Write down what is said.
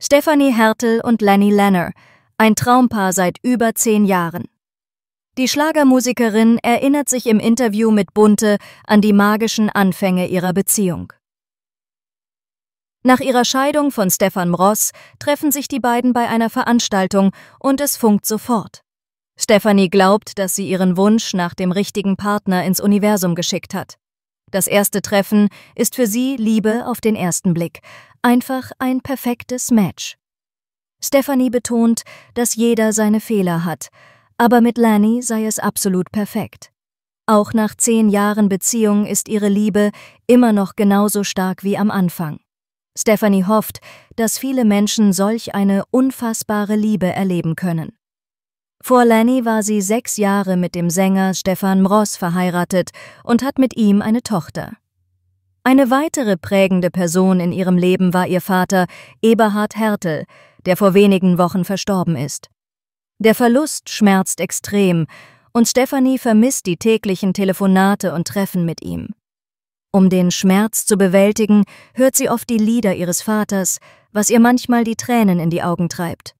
Stephanie Hertel und Lenny Lanner, ein Traumpaar seit über zehn Jahren. Die Schlagermusikerin erinnert sich im Interview mit Bunte an die magischen Anfänge ihrer Beziehung. Nach ihrer Scheidung von Stefan Ross treffen sich die beiden bei einer Veranstaltung und es funkt sofort. Stephanie glaubt, dass sie ihren Wunsch nach dem richtigen Partner ins Universum geschickt hat. Das erste Treffen ist für sie Liebe auf den ersten Blick, einfach ein perfektes Match. Stephanie betont, dass jeder seine Fehler hat, aber mit Lanny sei es absolut perfekt. Auch nach zehn Jahren Beziehung ist ihre Liebe immer noch genauso stark wie am Anfang. Stephanie hofft, dass viele Menschen solch eine unfassbare Liebe erleben können. Vor Lenny war sie sechs Jahre mit dem Sänger Stefan Mross verheiratet und hat mit ihm eine Tochter. Eine weitere prägende Person in ihrem Leben war ihr Vater Eberhard Hertel, der vor wenigen Wochen verstorben ist. Der Verlust schmerzt extrem und Stephanie vermisst die täglichen Telefonate und Treffen mit ihm. Um den Schmerz zu bewältigen, hört sie oft die Lieder ihres Vaters, was ihr manchmal die Tränen in die Augen treibt.